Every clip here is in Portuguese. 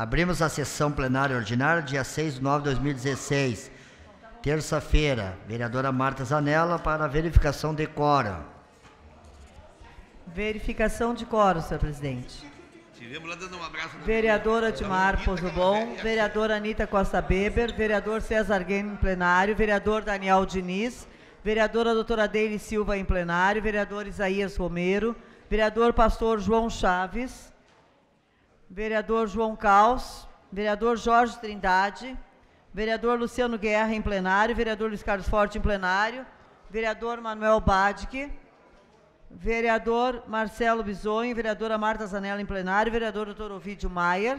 Abrimos a sessão plenária ordinária dia 6 de 9 de 2016, terça-feira. Vereadora Marta Zanella para verificação de quórum. Verificação de quórum, senhor presidente. Tivemos lá dando um abraço. Vereadora Edmar Pozobon, né? vereadora Anitta Costa Beber, vereador César Guedes em plenário, vereador Daniel Diniz, vereadora doutora Deile Silva em plenário, vereador Isaías Romero, vereador pastor João Chaves, vereador João Caos, vereador Jorge Trindade, vereador Luciano Guerra em plenário, vereador Luiz Carlos Forte em plenário, vereador Manuel Badic, vereador Marcelo Bisonho, vereadora Marta Zanella em plenário, vereador doutor Ovidio Maier,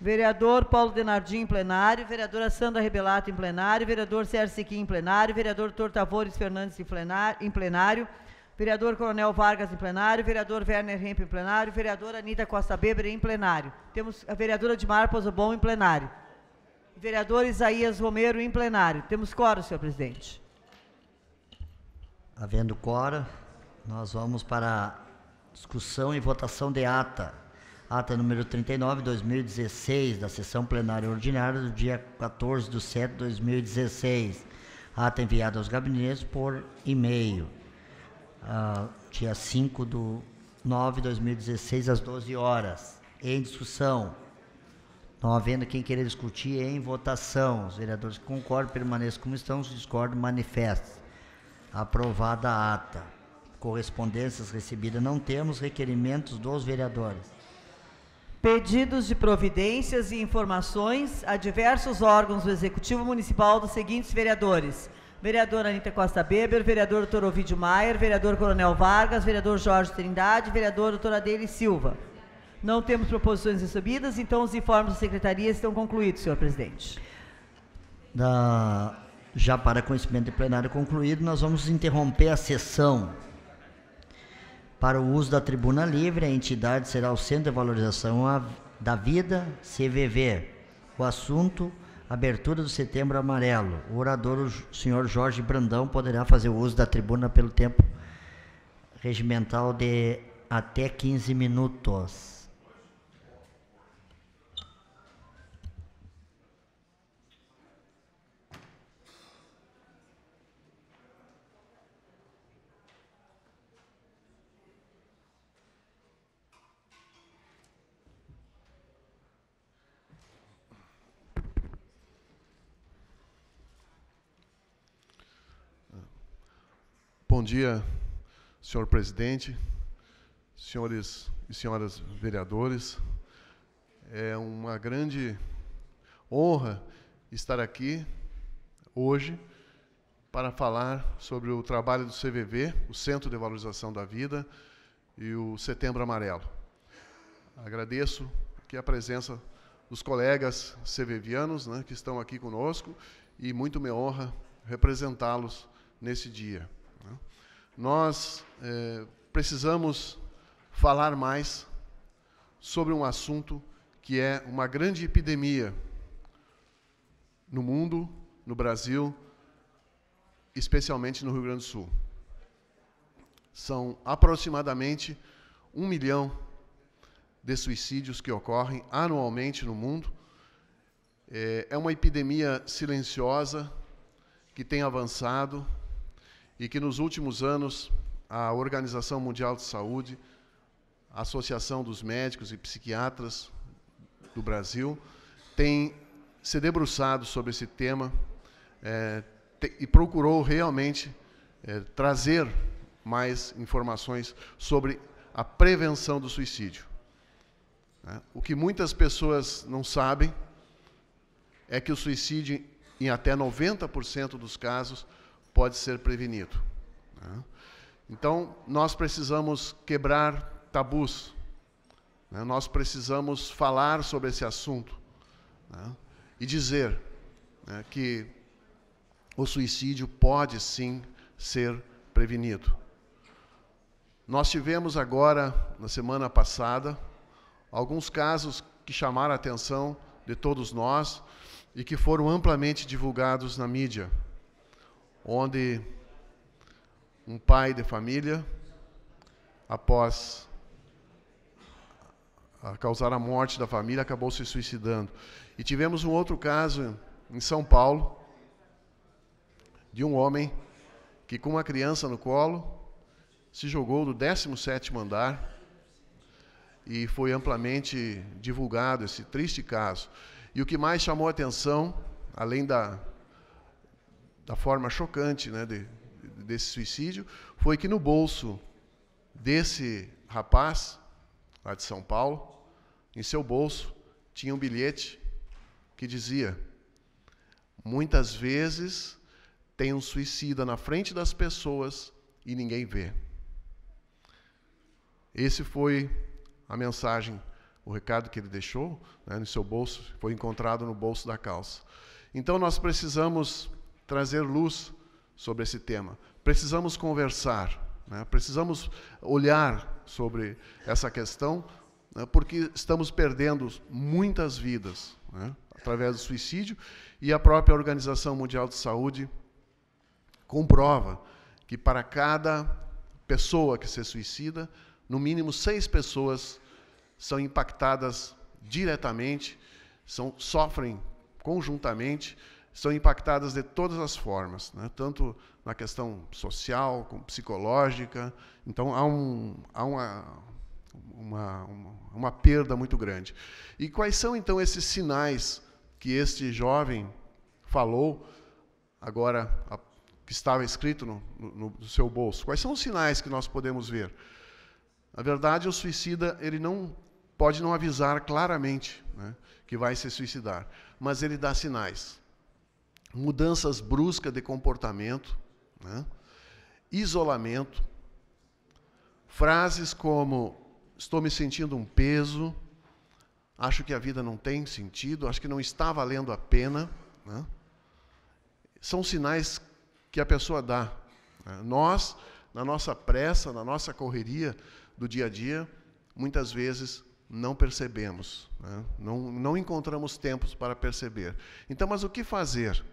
vereador Paulo Denardim em plenário, vereadora Sandra Rebelato em plenário, vereador Sérgio Siquim em plenário, vereador doutor Tavores Fernandes em plenário, em plenário Vereador Coronel Vargas em plenário, vereador Werner Hemp em plenário, vereadora Anitta Costa Beber em plenário. Temos a vereadora Dimar Bom em plenário. Vereador Isaías Romero em plenário. Temos coro, senhor presidente. Havendo coro, nós vamos para discussão e votação de ata. Ata número 39, 2016, da sessão plenária ordinária do dia 14 de setembro de 2016. Ata enviada aos gabinetes por e-mail. Ah, dia 5 do 9 de 2016, às 12 horas. Em discussão. Não havendo quem queira discutir, em votação. Os vereadores que concordam, permaneçam como estão. Se discordam, manifestem. Aprovada a ata. Correspondências recebidas. Não temos requerimentos dos vereadores. Pedidos de providências e informações a diversos órgãos do Executivo Municipal dos seguintes vereadores vereadora Anitta Costa Beber, vereador doutor Ovidio Maier, vereador Coronel Vargas, vereador Jorge Trindade, vereador doutora Adele Silva. Não temos proposições recebidas, então os informes da secretaria estão concluídos, senhor presidente. Da, já para conhecimento de plenário concluído, nós vamos interromper a sessão. Para o uso da tribuna livre, a entidade será o Centro de Valorização da Vida, CVV. O assunto abertura do Setembro Amarelo. O orador, o senhor Jorge Brandão, poderá fazer uso da tribuna pelo tempo regimental de até 15 minutos. Bom dia, senhor presidente, senhores e senhoras vereadores. É uma grande honra estar aqui hoje para falar sobre o trabalho do CVV, o Centro de Valorização da Vida, e o Setembro Amarelo. Agradeço aqui a presença dos colegas CVVianos né, que estão aqui conosco e muito me honra representá-los nesse dia. Né? Nós é, precisamos falar mais sobre um assunto que é uma grande epidemia no mundo, no Brasil, especialmente no Rio Grande do Sul. São aproximadamente um milhão de suicídios que ocorrem anualmente no mundo. É, é uma epidemia silenciosa que tem avançado e que nos últimos anos a Organização Mundial de Saúde, a Associação dos Médicos e Psiquiatras do Brasil, tem se debruçado sobre esse tema é, te, e procurou realmente é, trazer mais informações sobre a prevenção do suicídio. É, o que muitas pessoas não sabem é que o suicídio, em até 90% dos casos, pode ser prevenido. Né? Então, nós precisamos quebrar tabus, né? nós precisamos falar sobre esse assunto né? e dizer né, que o suicídio pode sim ser prevenido. Nós tivemos agora, na semana passada, alguns casos que chamaram a atenção de todos nós e que foram amplamente divulgados na mídia onde um pai de família, após causar a morte da família, acabou se suicidando. E tivemos um outro caso em São Paulo, de um homem que, com uma criança no colo, se jogou do 17 andar e foi amplamente divulgado esse triste caso. E o que mais chamou a atenção, além da, da forma chocante né, de, desse suicídio foi que no bolso desse rapaz, lá de São Paulo, em seu bolso tinha um bilhete que dizia: Muitas vezes tem um suicida na frente das pessoas e ninguém vê. Esse foi a mensagem, o recado que ele deixou né, no seu bolso, foi encontrado no bolso da calça. Então nós precisamos trazer luz sobre esse tema. Precisamos conversar, né? precisamos olhar sobre essa questão, né? porque estamos perdendo muitas vidas né? através do suicídio e a própria Organização Mundial de Saúde comprova que para cada pessoa que se suicida, no mínimo seis pessoas são impactadas diretamente, são, sofrem conjuntamente são impactadas de todas as formas, né? tanto na questão social, como psicológica. Então, há, um, há uma, uma, uma, perda muito grande. E quais são, então, esses sinais que este jovem falou, agora que estava escrito no, no, no seu bolso? Quais são os sinais que nós podemos ver? Na verdade, o suicida ele não pode não avisar claramente né, que vai se suicidar, mas ele dá sinais mudanças bruscas de comportamento, né? isolamento, frases como estou me sentindo um peso, acho que a vida não tem sentido, acho que não está valendo a pena, né? são sinais que a pessoa dá. Né? Nós, na nossa pressa, na nossa correria do dia a dia, muitas vezes não percebemos, né? não, não encontramos tempos para perceber. Então, mas o que fazer?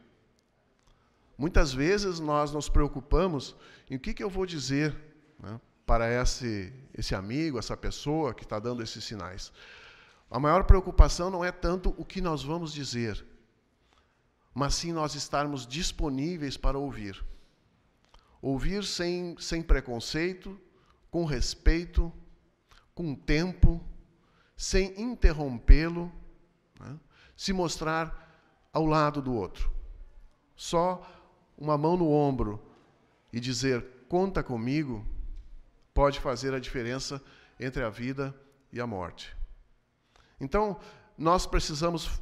Muitas vezes nós nos preocupamos em o que, que eu vou dizer né, para esse, esse amigo, essa pessoa que está dando esses sinais. A maior preocupação não é tanto o que nós vamos dizer, mas sim nós estarmos disponíveis para ouvir. Ouvir sem, sem preconceito, com respeito, com tempo, sem interrompê-lo, né? se mostrar ao lado do outro. Só uma mão no ombro e dizer: Conta comigo, pode fazer a diferença entre a vida e a morte. Então, nós precisamos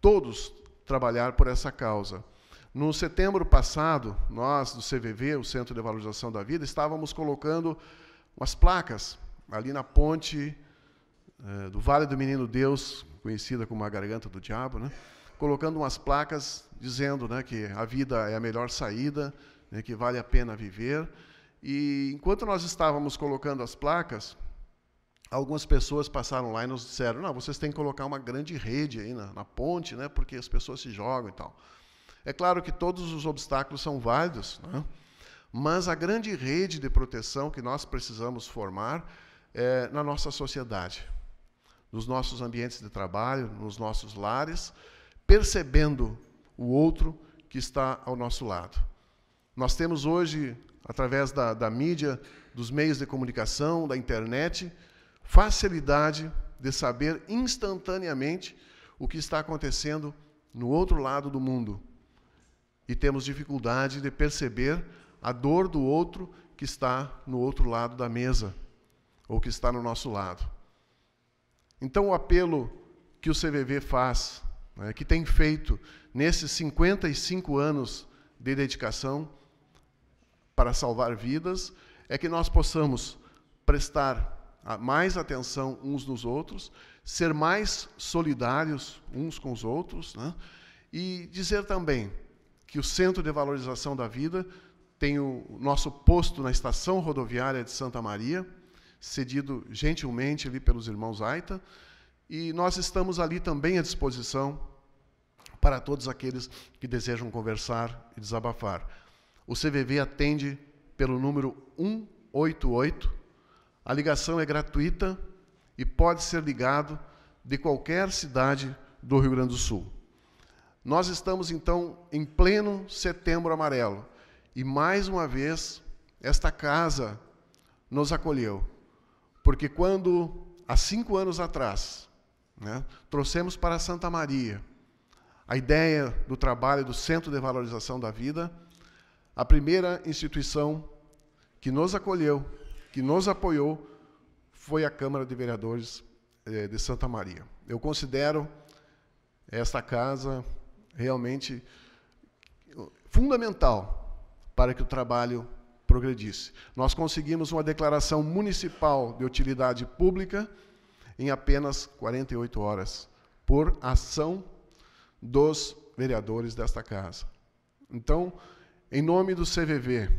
todos trabalhar por essa causa. No setembro passado, nós do CVV, o Centro de Valorização da Vida, estávamos colocando umas placas ali na ponte eh, do Vale do Menino Deus, conhecida como a Garganta do Diabo, né? colocando umas placas dizendo né, que a vida é a melhor saída, né, que vale a pena viver. E enquanto nós estávamos colocando as placas, algumas pessoas passaram lá e nos disseram: não, vocês têm que colocar uma grande rede aí na, na ponte, né, porque as pessoas se jogam e tal. É claro que todos os obstáculos são válidos, né? mas a grande rede de proteção que nós precisamos formar é na nossa sociedade, nos nossos ambientes de trabalho, nos nossos lares, percebendo o outro que está ao nosso lado. Nós temos hoje, através da, da mídia, dos meios de comunicação, da internet, facilidade de saber instantaneamente o que está acontecendo no outro lado do mundo. E temos dificuldade de perceber a dor do outro que está no outro lado da mesa, ou que está no nosso lado. Então, o apelo que o CVV faz né, que tem feito nesses 55 anos de dedicação para salvar vidas, é que nós possamos prestar mais atenção uns nos outros, ser mais solidários uns com os outros, né, e dizer também que o Centro de Valorização da Vida tem o nosso posto na estação rodoviária de Santa Maria, cedido gentilmente ali pelos irmãos Aita, e nós estamos ali também à disposição para todos aqueles que desejam conversar e desabafar. O CVV atende pelo número 188. A ligação é gratuita e pode ser ligado de qualquer cidade do Rio Grande do Sul. Nós estamos então em pleno setembro amarelo e mais uma vez esta casa nos acolheu, porque quando há cinco anos atrás né? Trouxemos para Santa Maria a ideia do trabalho do Centro de Valorização da Vida, a primeira instituição que nos acolheu, que nos apoiou, foi a Câmara de Vereadores eh, de Santa Maria. Eu considero esta casa realmente fundamental para que o trabalho progredisse. Nós conseguimos uma declaração municipal de utilidade pública em apenas 48 horas, por ação dos vereadores desta casa. Então, em nome do CVV,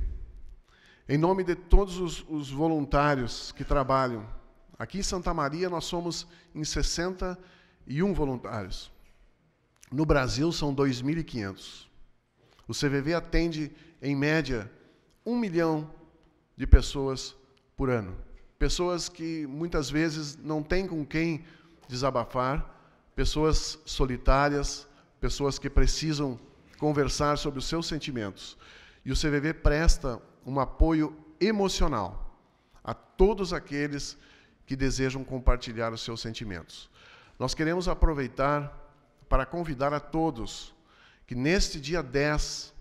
em nome de todos os, os voluntários que trabalham, aqui em Santa Maria nós somos em 61 voluntários. No Brasil são 2.500. O CVV atende, em média, um milhão de pessoas por ano pessoas que muitas vezes não têm com quem desabafar, pessoas solitárias, pessoas que precisam conversar sobre os seus sentimentos. E o CVV presta um apoio emocional a todos aqueles que desejam compartilhar os seus sentimentos. Nós queremos aproveitar para convidar a todos que neste dia 10,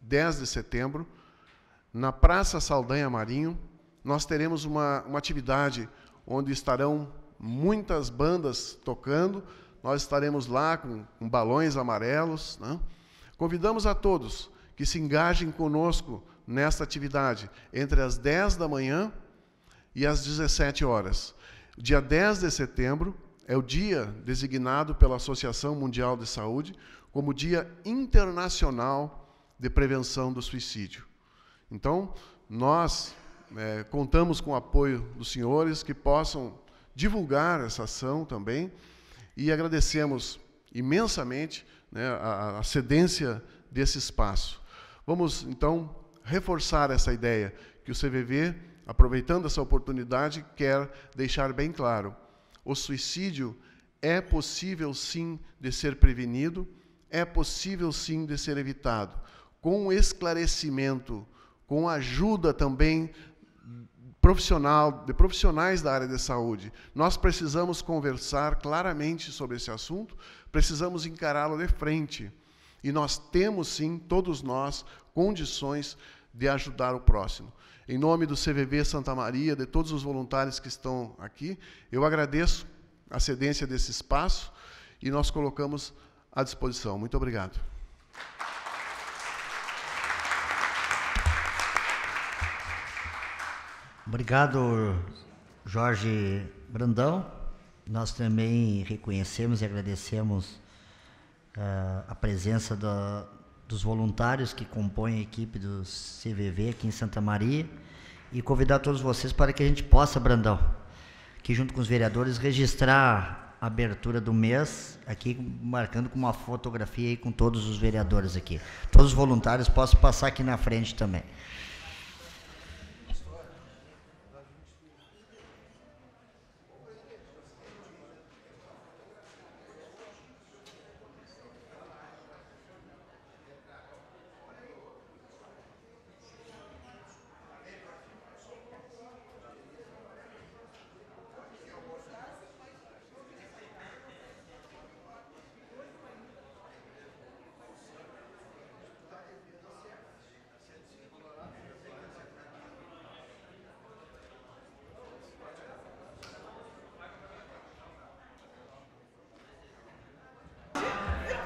10 de setembro, na Praça Saldanha Marinho, nós teremos uma, uma atividade onde estarão muitas bandas tocando, nós estaremos lá com, com balões amarelos. Né? Convidamos a todos que se engajem conosco nesta atividade, entre as 10 da manhã e as 17 horas. Dia 10 de setembro é o dia designado pela Associação Mundial de Saúde como Dia Internacional de Prevenção do Suicídio. Então, nós é, contamos com o apoio dos senhores que possam divulgar essa ação também e agradecemos imensamente né, a, a cedência desse espaço. Vamos, então, reforçar essa ideia que o CVV, aproveitando essa oportunidade, quer deixar bem claro. O suicídio é possível, sim, de ser prevenido, é possível, sim, de ser evitado, com esclarecimento, com ajuda também profissional, de profissionais da área de saúde. Nós precisamos conversar claramente sobre esse assunto, precisamos encará-lo de frente. E nós temos sim, todos nós, condições de ajudar o próximo. Em nome do CVV Santa Maria, de todos os voluntários que estão aqui, eu agradeço a cedência desse espaço e nós colocamos à disposição. Muito obrigado. Obrigado, Jorge Brandão. Nós também reconhecemos e agradecemos uh, a presença da, dos voluntários que compõem a equipe do CVV aqui em Santa Maria e convidar todos vocês para que a gente possa, Brandão, que junto com os vereadores registrar a abertura do mês aqui marcando com uma fotografia aí com todos os vereadores aqui. Todos os voluntários possam passar aqui na frente também.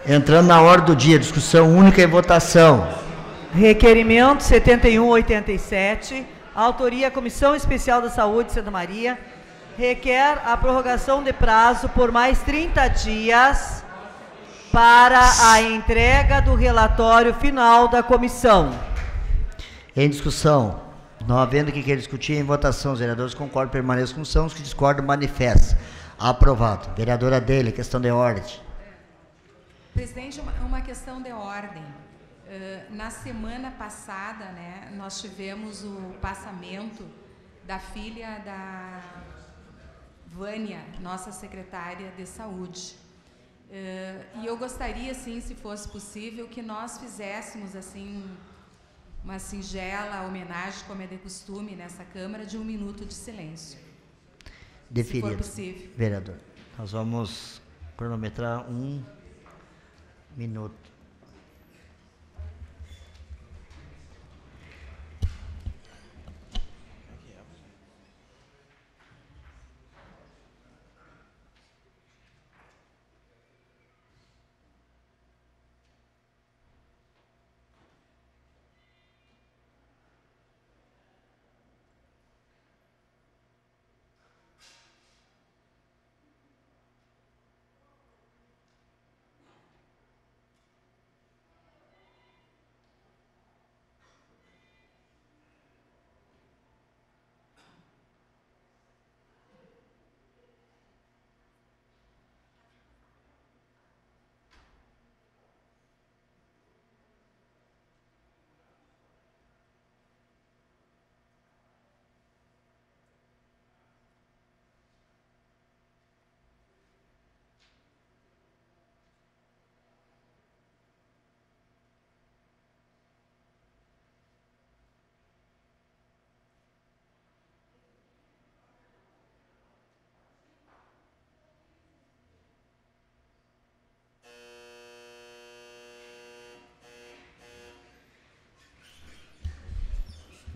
Entrando na hora do dia, discussão única e votação. Requerimento 7187, autoria Comissão Especial da Saúde Santa Maria, requer a prorrogação de prazo por mais 30 dias para a entrega do relatório final da comissão. Em discussão. Não havendo o que queira discutir, em votação, os vereadores concordam, permaneçam com são, os que discordam, manifestam. Aprovado. Vereadora Dele, questão de ordem. Presidente, uma, questão de ordem. Uh, na semana passada, né, nós tivemos o passamento da filha da Vânia, nossa secretária de saúde. Uh, e eu gostaria, sim, se fosse possível, que nós fizéssemos assim uma singela homenagem, como é de costume nessa Câmara, de um minuto de silêncio. Definido. Se for possível. Vereador, nós vamos cronometrar um minut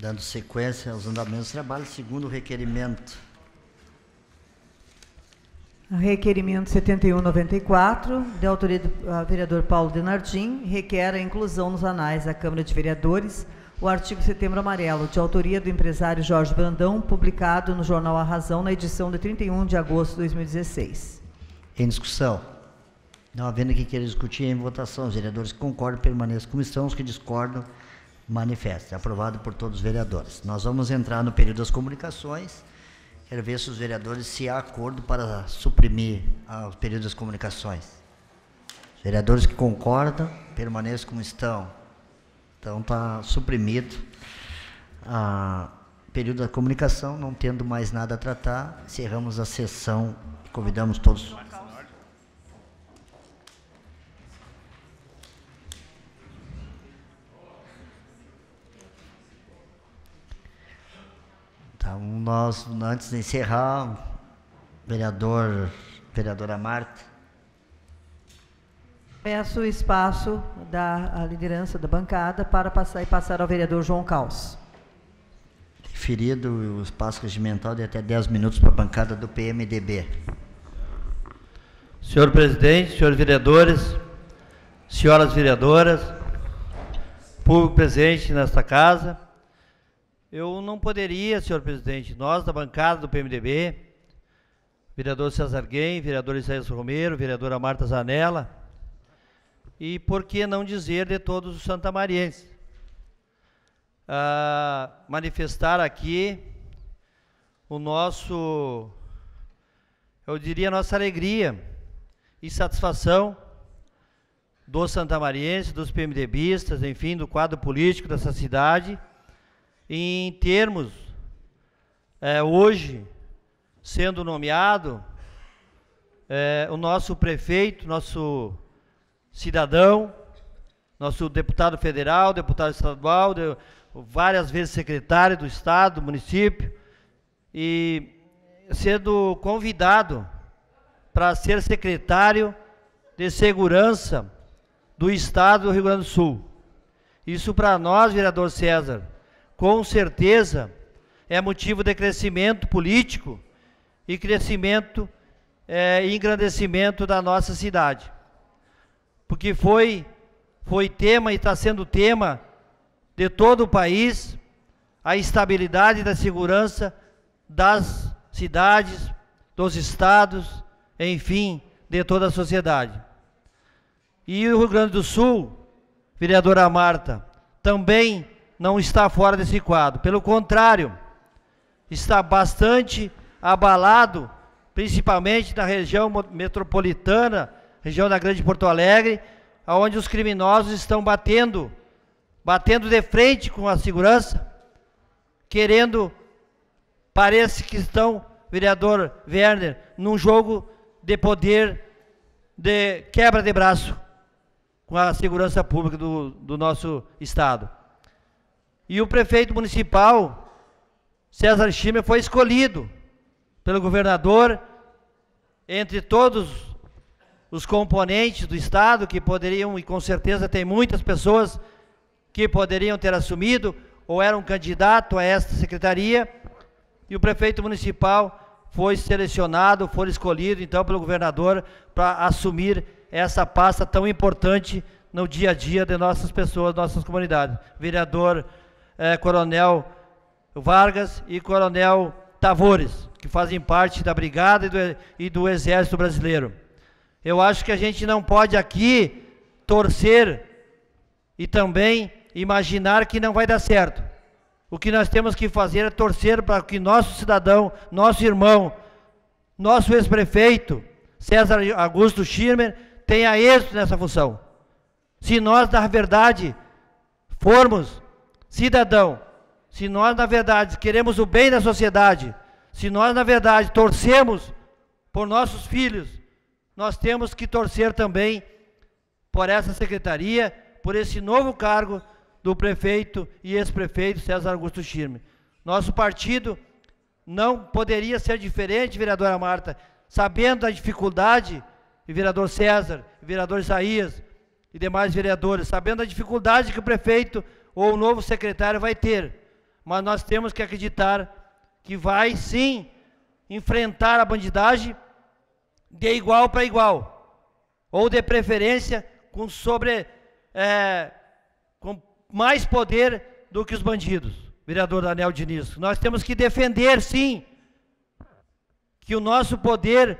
dando sequência aos andamentos do trabalho, segundo o requerimento. Requerimento 7194, de autoria do ah, vereador Paulo Denardim, requer a inclusão nos anais da Câmara de Vereadores o artigo Setembro Amarelo, de autoria do empresário Jorge Brandão, publicado no jornal A Razão na edição de 31 de agosto de 2016. Em discussão. Não havendo que queira discutir, em votação. Os vereadores que concordam permaneçam como estão, os que discordam manifesta, é aprovado por todos os vereadores. Nós vamos entrar no período das comunicações. Quero ver se os vereadores se há acordo para suprimir o período das comunicações. Os vereadores que concordam, permaneçam como estão. Então está suprimido o período da comunicação, não tendo mais nada a tratar, encerramos a sessão e convidamos todos. Nós, antes de encerrar, vereador, vereadora Marta. Peço o espaço da liderança da bancada para passar e passar ao vereador João Caos. Referido o espaço regimental de até 10 minutos para a bancada do PMDB. Senhor presidente, senhores vereadores, senhoras vereadoras, público presente nesta casa, eu não poderia, senhor presidente, nós da bancada do PMDB, vereador César Guem, vereador Isaías Romero, vereadora Marta Zanella, e por que não dizer de todos os santamarienses, ah, manifestar aqui o nosso, eu diria, nossa alegria e satisfação dos santamarienses, dos PMDBistas, enfim, do quadro político dessa cidade, em termos, é, hoje, sendo nomeado, é, o nosso prefeito, nosso cidadão, nosso deputado federal, deputado estadual, de, várias vezes secretário do Estado, do município, e sendo convidado para ser secretário de Segurança do Estado do Rio Grande do Sul. Isso para nós, vereador César, com certeza, é motivo de crescimento político e crescimento é, e engrandecimento da nossa cidade. Porque foi, foi tema e está sendo tema de todo o país a estabilidade da segurança das cidades, dos estados, enfim, de toda a sociedade. E o Rio Grande do Sul, vereadora Marta, também não está fora desse quadro. Pelo contrário, está bastante abalado, principalmente na região metropolitana, região da Grande Porto Alegre, onde os criminosos estão batendo, batendo de frente com a segurança, querendo, parece que estão, vereador Werner, num jogo de poder de quebra de braço com a segurança pública do, do nosso Estado. E o prefeito municipal, César Chime foi escolhido pelo governador, entre todos os componentes do Estado, que poderiam, e com certeza tem muitas pessoas que poderiam ter assumido, ou eram candidato a esta secretaria, e o prefeito municipal foi selecionado, foi escolhido, então, pelo governador para assumir essa pasta tão importante no dia a dia de nossas pessoas, nossas comunidades. Vereador é, Coronel Vargas e Coronel Tavores, que fazem parte da Brigada e do, e do Exército Brasileiro. Eu acho que a gente não pode aqui torcer e também imaginar que não vai dar certo. O que nós temos que fazer é torcer para que nosso cidadão, nosso irmão, nosso ex-prefeito, César Augusto Schirmer, tenha êxito nessa função. Se nós, na verdade, formos cidadão, se nós, na verdade, queremos o bem da sociedade, se nós, na verdade, torcemos por nossos filhos, nós temos que torcer também por essa secretaria, por esse novo cargo do prefeito e ex-prefeito César Augusto Schirme. Nosso partido não poderia ser diferente, vereadora Marta, sabendo a dificuldade, e vereador César, vereador Isaías e demais vereadores, sabendo a dificuldade que o prefeito ou o novo secretário vai ter, mas nós temos que acreditar que vai sim enfrentar a bandidagem de igual para igual, ou de preferência com sobre é, com mais poder do que os bandidos, vereador Daniel Diniz. Nós temos que defender sim que o nosso poder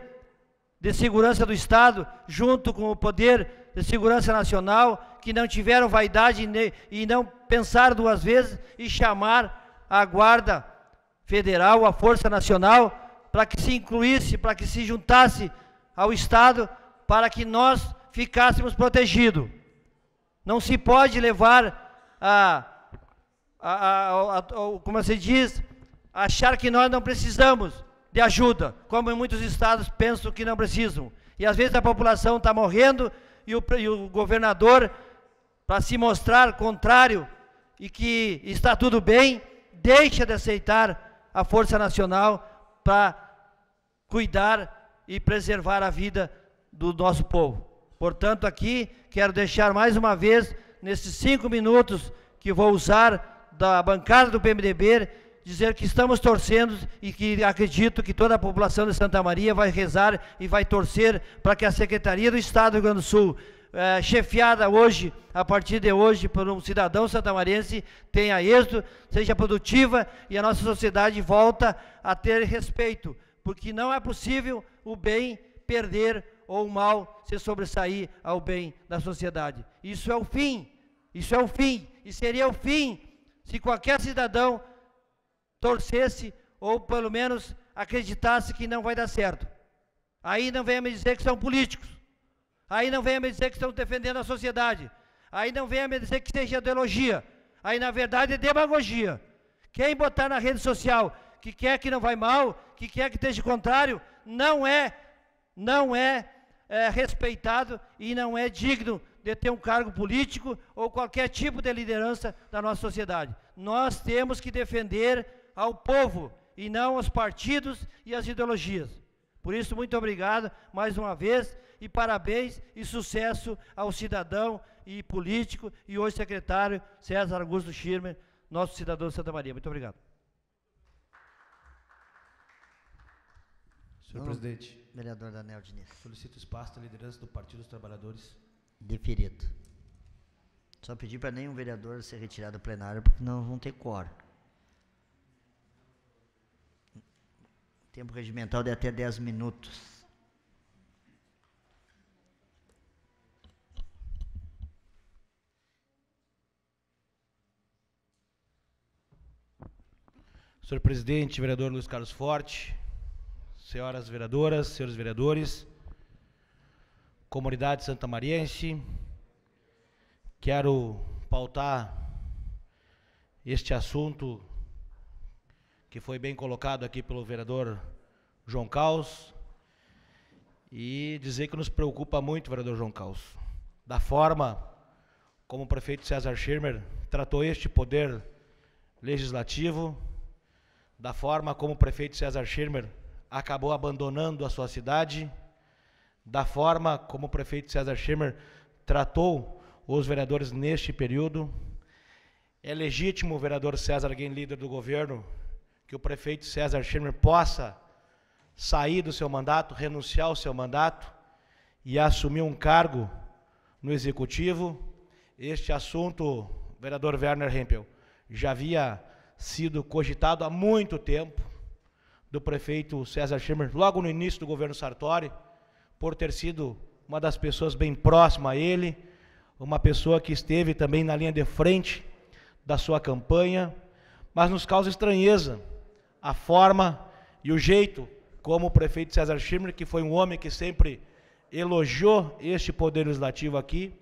de segurança do Estado, junto com o poder de segurança nacional, que não tiveram vaidade e não pensar duas vezes e chamar a Guarda Federal, a Força Nacional, para que se incluísse, para que se juntasse ao Estado, para que nós ficássemos protegidos. Não se pode levar a, a, a, a como se diz, achar que nós não precisamos de ajuda, como em muitos estados pensam que não precisam. E às vezes a população está morrendo e o, e o governador, para se mostrar contrário e que está tudo bem, deixa de aceitar a Força Nacional para cuidar e preservar a vida do nosso povo. Portanto, aqui quero deixar mais uma vez, nesses cinco minutos que vou usar da bancada do PMDB, dizer que estamos torcendo e que acredito que toda a população de Santa Maria vai rezar e vai torcer para que a Secretaria do Estado do Rio Grande do Sul é, chefiada hoje, a partir de hoje, por um cidadão santamarense, tenha êxito, seja produtiva e a nossa sociedade volta a ter respeito, porque não é possível o bem perder ou o mal se sobressair ao bem da sociedade. Isso é o fim, isso é o fim, e seria o fim se qualquer cidadão torcesse ou pelo menos acreditasse que não vai dar certo. Aí não venha me dizer que são políticos. Aí não venha me dizer que estão defendendo a sociedade. Aí não venha me dizer que seja ideologia. Aí, na verdade, é demagogia. Quem botar na rede social que quer que não vai mal, que quer que esteja contrário, não é, não é, é respeitado e não é digno de ter um cargo político ou qualquer tipo de liderança da nossa sociedade. Nós temos que defender ao povo e não aos partidos e às ideologias. Por isso, muito obrigado mais uma vez e parabéns e sucesso ao cidadão e político e hoje secretário César Augusto Schirmer, nosso cidadão de Santa Maria. Muito obrigado. Senhor presidente. Vereador Daniel Diniz. Solicito espaço da liderança do Partido dos Trabalhadores. Deferido. Só pedir para nenhum vereador ser retirado do plenário, porque não vão ter quórum. Tempo regimental de até 10 minutos. Senhor presidente, vereador Luiz Carlos Forte, senhoras vereadoras, senhores vereadores, comunidade santamariense, quero pautar este assunto que foi bem colocado aqui pelo vereador João Caos e dizer que nos preocupa muito, vereador João Caos, da forma como o prefeito César Schirmer tratou este poder legislativo da forma como o prefeito César Schirmer acabou abandonando a sua cidade, da forma como o prefeito César Schirmer tratou os vereadores neste período. É legítimo o vereador César Guin, líder do governo, que o prefeito César Schirmer possa sair do seu mandato, renunciar ao seu mandato e assumir um cargo no executivo. Este assunto, vereador Werner Hempel, já havia sido cogitado há muito tempo, do prefeito César Schirmer, logo no início do governo Sartori, por ter sido uma das pessoas bem próxima a ele, uma pessoa que esteve também na linha de frente da sua campanha, mas nos causa estranheza a forma e o jeito como o prefeito César Schirmer, que foi um homem que sempre elogiou este poder legislativo aqui.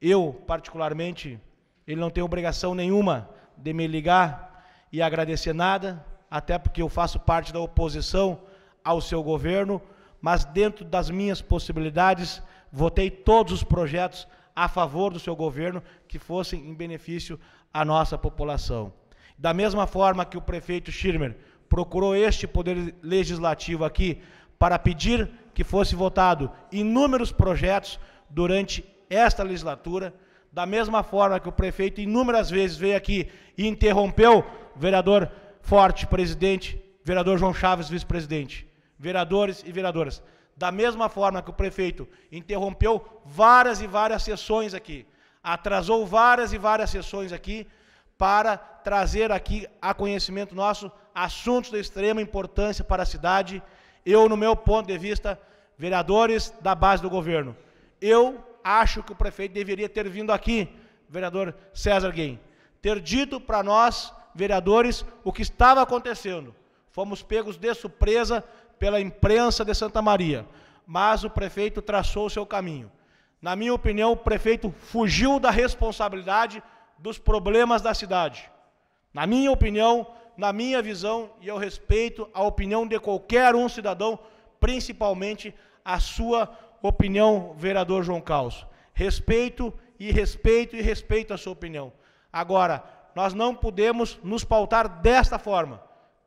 Eu, particularmente, ele não tem obrigação nenhuma de me ligar e agradecer nada, até porque eu faço parte da oposição ao seu governo, mas dentro das minhas possibilidades, votei todos os projetos a favor do seu governo que fossem em benefício à nossa população. Da mesma forma que o prefeito Schirmer procurou este poder legislativo aqui para pedir que fosse votado inúmeros projetos durante esta legislatura, da mesma forma que o prefeito inúmeras vezes veio aqui e interrompeu vereador Forte, presidente, vereador João Chaves, vice-presidente, vereadores e vereadoras. Da mesma forma que o prefeito interrompeu várias e várias sessões aqui, atrasou várias e várias sessões aqui para trazer aqui a conhecimento nosso assuntos de extrema importância para a cidade. Eu, no meu ponto de vista, vereadores da base do governo, eu acho que o prefeito deveria ter vindo aqui, vereador César Guim, ter dito para nós vereadores, o que estava acontecendo. Fomos pegos de surpresa pela imprensa de Santa Maria, mas o prefeito traçou o seu caminho. Na minha opinião, o prefeito fugiu da responsabilidade dos problemas da cidade. Na minha opinião, na minha visão, e eu respeito a opinião de qualquer um cidadão, principalmente a sua opinião, vereador João Carlos. Respeito e respeito e respeito a sua opinião. Agora, nós não podemos nos pautar desta forma.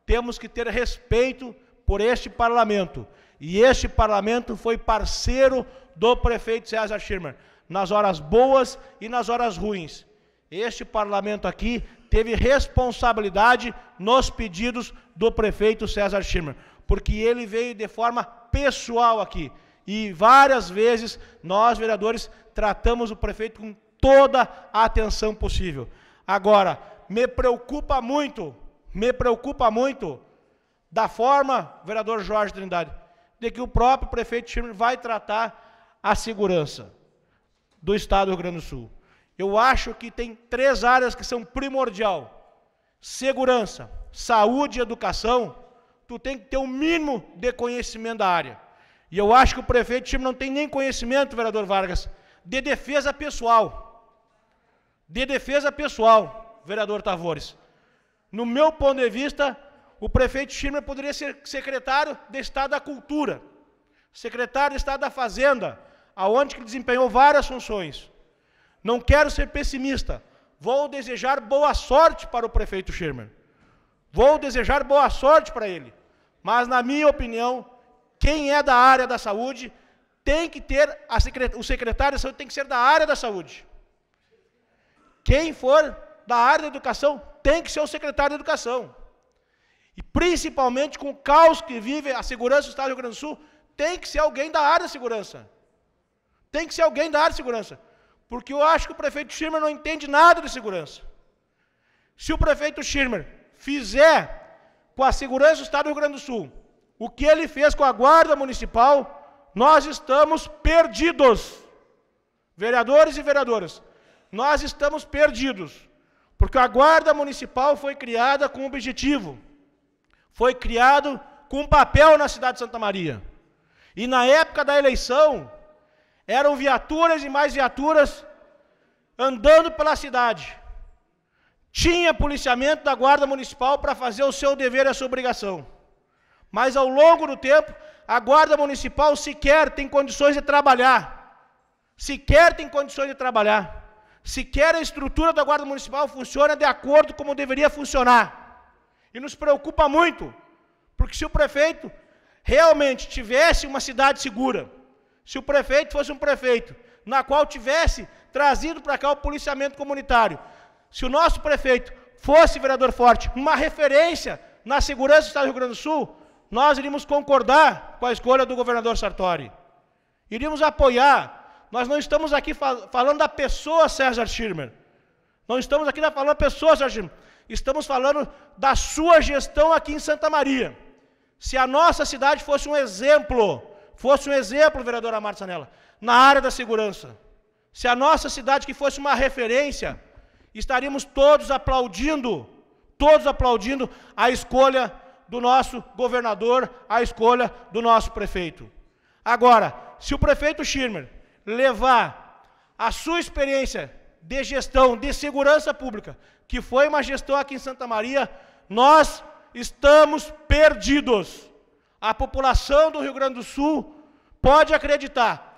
Temos que ter respeito por este parlamento. E este parlamento foi parceiro do prefeito César Schirmer, nas horas boas e nas horas ruins. Este parlamento aqui teve responsabilidade nos pedidos do prefeito César Schirmer, porque ele veio de forma pessoal aqui. E várias vezes nós, vereadores, tratamos o prefeito com toda a atenção possível. Agora, me preocupa muito, me preocupa muito da forma, vereador Jorge Trindade, de que o próprio prefeito Schirmer vai tratar a segurança do Estado do Rio Grande do Sul. Eu acho que tem três áreas que são primordial. Segurança, saúde e educação, tu tem que ter o um mínimo de conhecimento da área. E eu acho que o prefeito Schirmer não tem nem conhecimento, vereador Vargas, de defesa pessoal de defesa pessoal, vereador Tavores. No meu ponto de vista, o prefeito Schirmer poderia ser secretário de Estado da Cultura, secretário de Estado da Fazenda, aonde que desempenhou várias funções. Não quero ser pessimista. Vou desejar boa sorte para o prefeito Schirmer. Vou desejar boa sorte para ele. Mas, na minha opinião, quem é da área da saúde tem que ter, a secret... o secretário de saúde tem que ser da área da saúde. Quem for da área da educação tem que ser o secretário da educação. E principalmente com o caos que vive a segurança do Estado do Rio Grande do Sul, tem que ser alguém da área da segurança. Tem que ser alguém da área de segurança. Porque eu acho que o prefeito Schirmer não entende nada de segurança. Se o prefeito Schirmer fizer com a segurança do Estado do Rio Grande do Sul o que ele fez com a Guarda Municipal, nós estamos perdidos. Vereadores e vereadoras, nós estamos perdidos. Porque a guarda municipal foi criada com um objetivo. Foi criado com um papel na cidade de Santa Maria. E na época da eleição, eram viaturas e mais viaturas andando pela cidade. Tinha policiamento da guarda municipal para fazer o seu dever e a sua obrigação. Mas ao longo do tempo, a guarda municipal sequer tem condições de trabalhar. Sequer tem condições de trabalhar sequer a estrutura da Guarda Municipal funciona de acordo como deveria funcionar. E nos preocupa muito, porque se o prefeito realmente tivesse uma cidade segura, se o prefeito fosse um prefeito na qual tivesse trazido para cá o policiamento comunitário, se o nosso prefeito fosse vereador forte, uma referência na segurança do Estado do Rio Grande do Sul, nós iríamos concordar com a escolha do governador Sartori. Iríamos apoiar nós não estamos aqui falando da pessoa César Schirmer. Não estamos aqui falando da pessoa César Schirmer. Estamos falando da sua gestão aqui em Santa Maria. Se a nossa cidade fosse um exemplo, fosse um exemplo, vereadora Marta Sanella, na área da segurança. Se a nossa cidade que fosse uma referência, estaríamos todos aplaudindo, todos aplaudindo a escolha do nosso governador, a escolha do nosso prefeito. Agora, se o prefeito Schirmer levar a sua experiência de gestão de segurança pública, que foi uma gestão aqui em Santa Maria, nós estamos perdidos. A população do Rio Grande do Sul pode acreditar.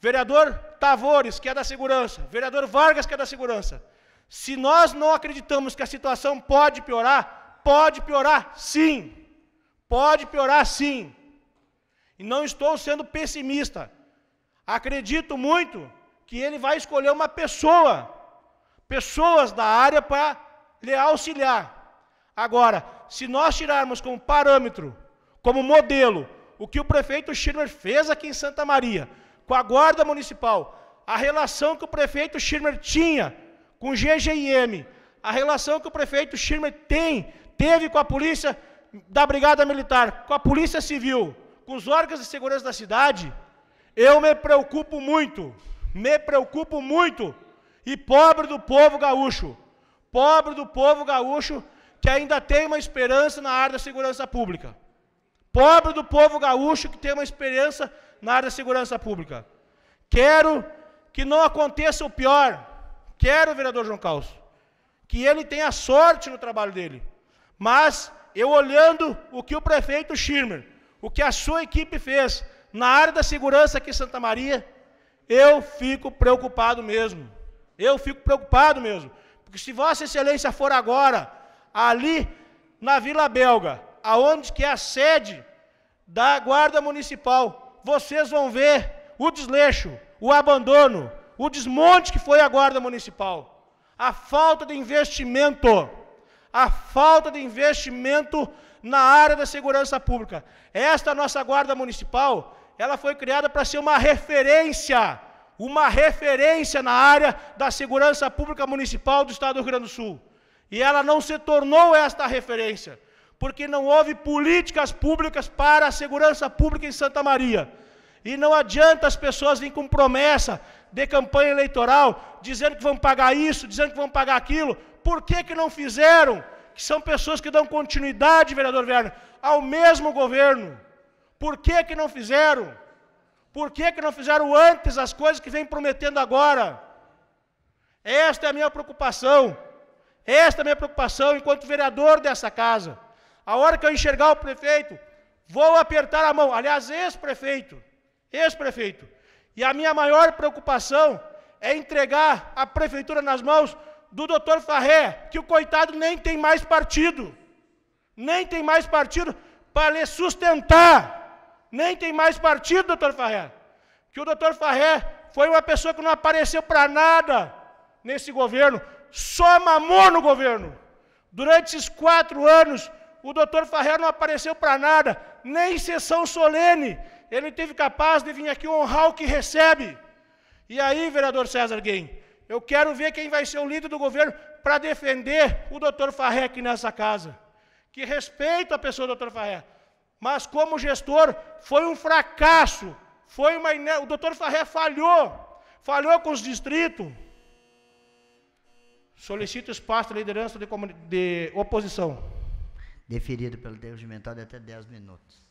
Vereador Tavores, que é da segurança, vereador Vargas, que é da segurança. Se nós não acreditamos que a situação pode piorar, pode piorar sim. Pode piorar sim. E não estou sendo pessimista. Acredito muito que ele vai escolher uma pessoa, pessoas da área para lhe auxiliar. Agora, se nós tirarmos como parâmetro, como modelo, o que o prefeito Schirmer fez aqui em Santa Maria, com a Guarda Municipal, a relação que o prefeito Schirmer tinha com o GGIM, a relação que o prefeito Schirmer tem, teve com a polícia da Brigada Militar, com a Polícia Civil, com os órgãos de segurança da cidade, eu me preocupo muito, me preocupo muito, e pobre do povo gaúcho, pobre do povo gaúcho que ainda tem uma esperança na área da segurança pública. Pobre do povo gaúcho que tem uma esperança na área da segurança pública. Quero que não aconteça o pior. Quero, vereador João Caos, que ele tenha sorte no trabalho dele. Mas eu olhando o que o prefeito Schirmer, o que a sua equipe fez, na área da segurança aqui em Santa Maria, eu fico preocupado mesmo. Eu fico preocupado mesmo. Porque se Vossa Excelência for agora ali na Vila Belga, aonde que é a sede da Guarda Municipal, vocês vão ver o desleixo, o abandono, o desmonte que foi a Guarda Municipal, a falta de investimento, a falta de investimento na área da segurança pública. Esta nossa Guarda Municipal, ela foi criada para ser uma referência, uma referência na área da segurança pública municipal do Estado do Rio Grande do Sul. E ela não se tornou esta referência, porque não houve políticas públicas para a segurança pública em Santa Maria. E não adianta as pessoas virem com promessa de campanha eleitoral, dizendo que vão pagar isso, dizendo que vão pagar aquilo. Por que, que não fizeram? Que são pessoas que dão continuidade, vereador Werner, ao mesmo governo. Por que, que não fizeram? Por que, que não fizeram antes as coisas que vem prometendo agora? Esta é a minha preocupação. Esta é a minha preocupação enquanto vereador dessa casa. A hora que eu enxergar o prefeito, vou apertar a mão. Aliás, ex-prefeito, ex-prefeito. E a minha maior preocupação é entregar a prefeitura nas mãos do doutor Farré, que o coitado nem tem mais partido. Nem tem mais partido para lhe sustentar. Nem tem mais partido, doutor Farré. Que o doutor Farré foi uma pessoa que não apareceu para nada nesse governo, só mamou no governo. Durante esses quatro anos, o doutor Farré não apareceu para nada, nem sessão solene. Ele teve capaz de vir aqui honrar o que recebe. E aí, vereador César Guim, eu quero ver quem vai ser o líder do governo para defender o doutor Farré aqui nessa casa. Que respeito a pessoa do doutor Farré mas como gestor foi um fracasso. Foi uma o doutor Farré falhou, falhou com os distritos. Solicito espaço de liderança de, de oposição. Deferido pelo Deus de até 10 minutos.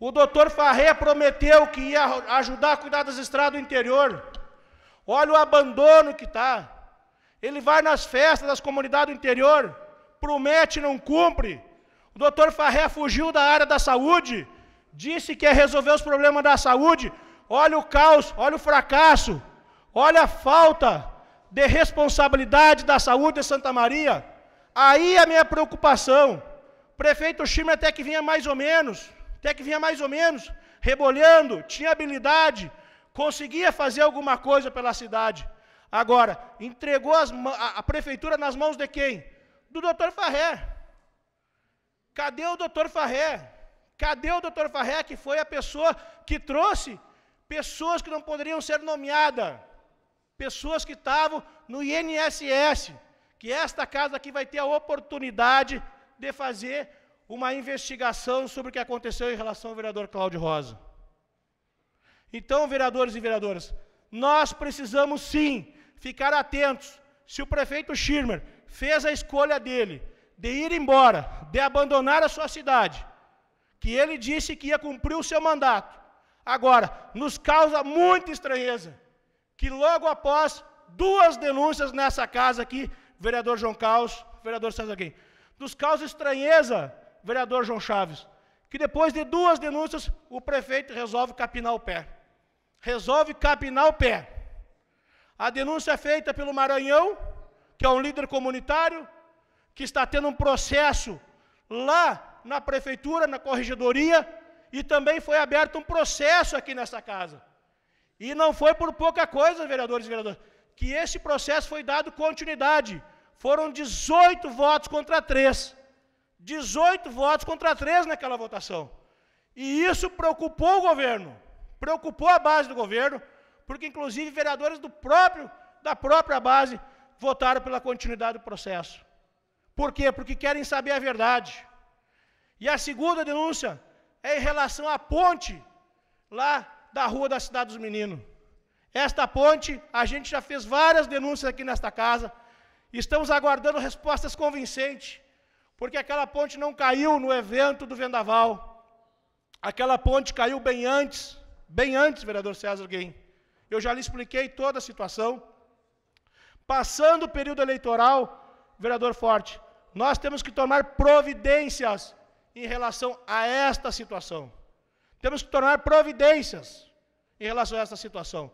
O doutor Farré prometeu que ia ajudar a cuidar das estradas do interior. Olha o abandono que está. Ele vai nas festas das comunidades do interior, promete e não cumpre. O doutor Farré fugiu da área da saúde, disse que ia resolver os problemas da saúde. Olha o caos, olha o fracasso, olha a falta de responsabilidade da saúde de Santa Maria. Aí a minha preocupação. O prefeito Chime até que vinha mais ou menos, até que vinha mais ou menos, rebolhando, tinha habilidade, conseguia fazer alguma coisa pela cidade. Agora, entregou as, a, a prefeitura nas mãos de quem? Do doutor Farré. Cadê o doutor Farré? Cadê o doutor Farré, que foi a pessoa que trouxe pessoas que não poderiam ser nomeadas, pessoas que estavam no INSS, que esta casa aqui vai ter a oportunidade de fazer uma investigação sobre o que aconteceu em relação ao vereador Cláudio Rosa. Então, vereadores e vereadoras, nós precisamos sim ficar atentos. Se o prefeito Schirmer fez a escolha dele, de ir embora, de abandonar a sua cidade, que ele disse que ia cumprir o seu mandato. Agora, nos causa muita estranheza que logo após duas denúncias nessa casa aqui, vereador João Caos, vereador César Guim, nos causa estranheza, vereador João Chaves, que depois de duas denúncias, o prefeito resolve capinar o pé. Resolve capinar o pé. A denúncia é feita pelo Maranhão, que é um líder comunitário, que está tendo um processo lá na prefeitura, na corregedoria, e também foi aberto um processo aqui nessa casa. E não foi por pouca coisa, vereadores e vereadoras, que esse processo foi dado continuidade. Foram 18 votos contra 3. 18 votos contra 3 naquela votação. E isso preocupou o governo, preocupou a base do governo, porque inclusive vereadores do próprio da própria base votaram pela continuidade do processo. Por quê? Porque querem saber a verdade. E a segunda denúncia é em relação à ponte lá da rua da Cidade dos Meninos. Esta ponte, a gente já fez várias denúncias aqui nesta casa. Estamos aguardando respostas convincentes, porque aquela ponte não caiu no evento do Vendaval. Aquela ponte caiu bem antes, bem antes, vereador César Guim. Eu já lhe expliquei toda a situação. Passando o período eleitoral, vereador Forte, nós temos que tomar providências em relação a esta situação. Temos que tomar providências em relação a esta situação.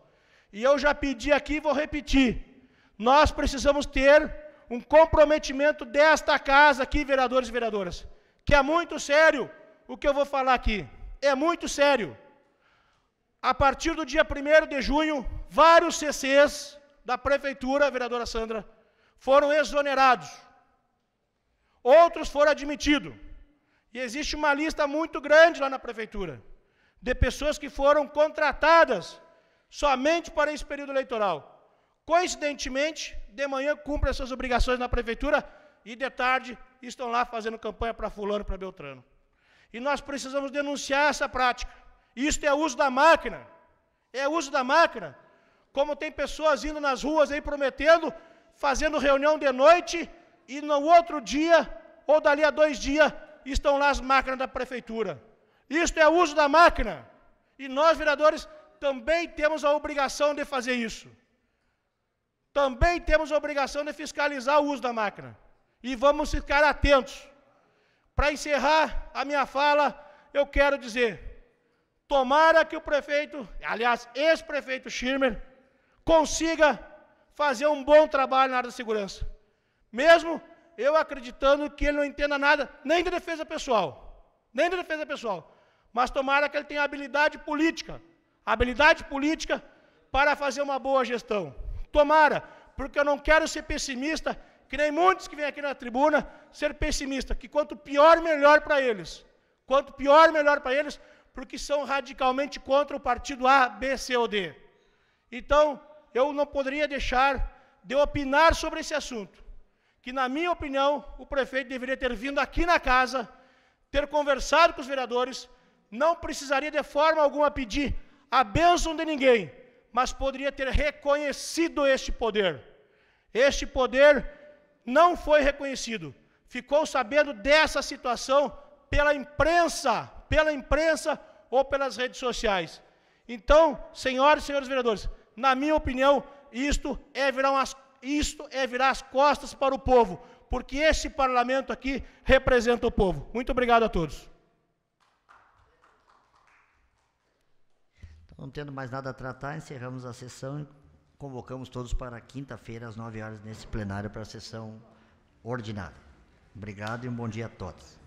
E eu já pedi aqui e vou repetir. Nós precisamos ter um comprometimento desta casa aqui, vereadores e vereadoras, que é muito sério o que eu vou falar aqui. É muito sério. A partir do dia 1 de junho, vários CCs da prefeitura, vereadora Sandra, foram exonerados. Outros foram admitidos. E existe uma lista muito grande lá na prefeitura de pessoas que foram contratadas somente para esse período eleitoral. Coincidentemente, de manhã cumprem suas obrigações na prefeitura e de tarde estão lá fazendo campanha para fulano, para Beltrano. E nós precisamos denunciar essa prática. Isto é uso da máquina. É uso da máquina. Como tem pessoas indo nas ruas aí prometendo, fazendo reunião de noite e no outro dia, ou dali a dois dias, estão lá as máquinas da prefeitura. Isto é uso da máquina. E nós, vereadores, também temos a obrigação de fazer isso. Também temos a obrigação de fiscalizar o uso da máquina. E vamos ficar atentos. Para encerrar a minha fala, eu quero dizer: tomara que o prefeito, aliás, ex-prefeito Schirmer, consiga fazer um bom trabalho na área da segurança. Mesmo eu acreditando que ele não entenda nada, nem de defesa pessoal. Nem de defesa pessoal. Mas tomara que ele tenha habilidade política. Habilidade política para fazer uma boa gestão. Tomara, porque eu não quero ser pessimista, que nem muitos que vêm aqui na tribuna, ser pessimista. Que quanto pior, melhor para eles. Quanto pior, melhor para eles, porque são radicalmente contra o partido A, B, C ou D. Então, eu não poderia deixar de opinar sobre esse assunto que, na minha opinião, o prefeito deveria ter vindo aqui na casa, ter conversado com os vereadores, não precisaria de forma alguma pedir a bênção de ninguém, mas poderia ter reconhecido este poder. Este poder não foi reconhecido. Ficou sabendo dessa situação pela imprensa, pela imprensa ou pelas redes sociais. Então, senhoras e senhores vereadores, na minha opinião, isto é virar um isto é virar as costas para o povo, porque este parlamento aqui representa o povo. Muito obrigado a todos. Então, não tendo mais nada a tratar, encerramos a sessão e convocamos todos para quinta-feira, às 9 horas, nesse plenário, para a sessão ordinária. Obrigado e um bom dia a todos.